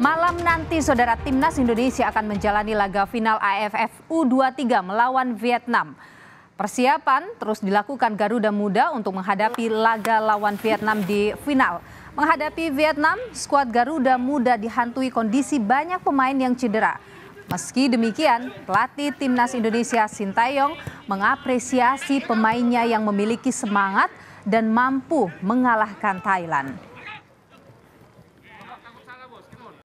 Malam nanti saudara timnas Indonesia akan menjalani laga final AFF U23 melawan Vietnam. Persiapan terus dilakukan Garuda Muda untuk menghadapi laga lawan Vietnam di final. Menghadapi Vietnam, skuad Garuda Muda dihantui kondisi banyak pemain yang cedera. Meski demikian, pelatih timnas Indonesia Sintayong mengapresiasi pemainnya yang memiliki semangat dan mampu mengalahkan Thailand.